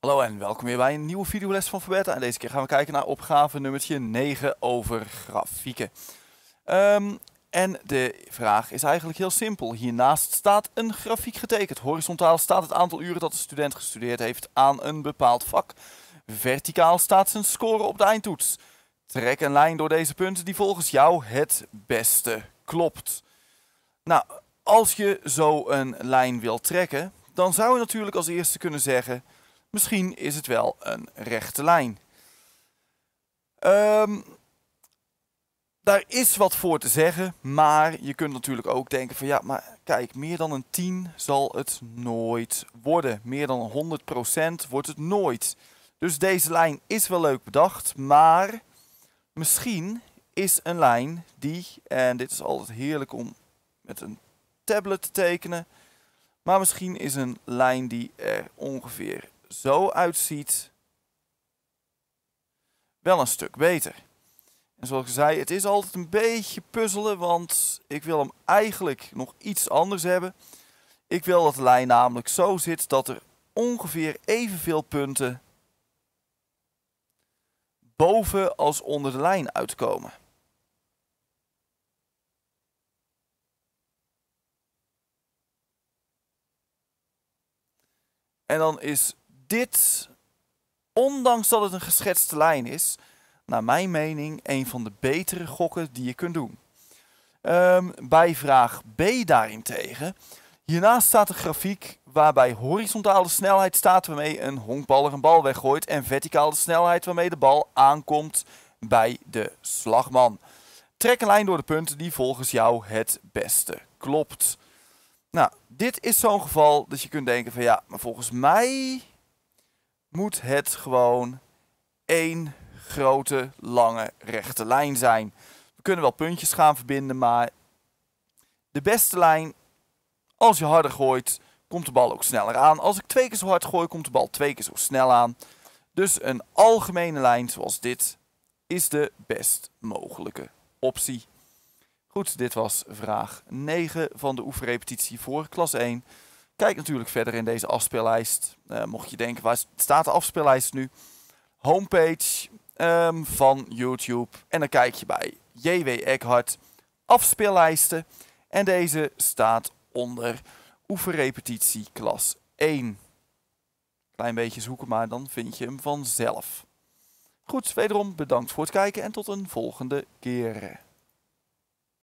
Hallo en welkom weer bij een nieuwe videoles van Verberta. En deze keer gaan we kijken naar opgave nummertje 9 over grafieken. Ehm, en de vraag is eigenlijk heel simpel. Hiernaast staat een grafiek getekend. Horizontaal staat het aantal uren dat de student gestudeerd heeft aan een bepaald vak. Verticaal staat zijn score op de eindtoets. Trek een lijn door deze punten die volgens jou het beste klopt. Nou, als je zo een lijn wil trekken, dan zou je natuurlijk als eerste kunnen zeggen... Misschien is het wel een rechte lijn. Ehm, daar is wat voor te zeggen, maar je kunt natuurlijk ook denken van ja, maar kijk, meer dan een 10 zal het nooit worden. Meer dan 100% wordt het nooit. Dus deze lijn is wel leuk bedacht, maar misschien is een lijn die, en dit is altijd heerlijk om met een tablet te tekenen, maar misschien is een lijn die er ongeveer zo uitziet, wel een stuk beter. En zoals ik zei, het is altijd een beetje puzzelen, want ik wil hem eigenlijk nog iets anders hebben. Ik wil dat de lijn namelijk zo zit dat er ongeveer evenveel punten boven als onder de lijn uitkomen. En dan is dit, ondanks dat het een geschetste lijn is, naar mijn mening een van de betere gokken die je kunt doen. Um, ehm, bij vraag B daarentegen. Hiernaast staat een grafiek waarbij horizontale snelheid staat waarmee een honkballer een bal weggooit en verticale snelheid waarmee de bal aankomt bij de slagman. Trek een lijn door de punten die volgens jou het beste klopt. Nou, dit is zo'n geval dat je kunt denken van ja, maar volgens mij moet het gewoon één grote, lange, rechte lijn zijn. We kunnen wel puntjes gaan verbinden, maar de beste lijn, als je harder gooit, komt de bal ook sneller aan. Als ik twee keer zo hard gooi, komt de bal twee keer zo snel aan. Dus een algemene lijn zoals dit is de best mogelijke optie. Goed, dit was vraag 9 van de oefenrepetitie voor klas 1. Kijk natuurlijk verder in deze afspeellijst. Eh, mocht je denken, waar staat de afspeellijst nu? Homepage ehm, van YouTube. En dan kijk je bij JW Eckhart afspeellijsten. En deze staat onder oefenrepetitie klas 1. Klein beetje zoeken, maar dan vind je hem vanzelf. Goed, wederom bedankt voor het kijken en tot een volgende keer.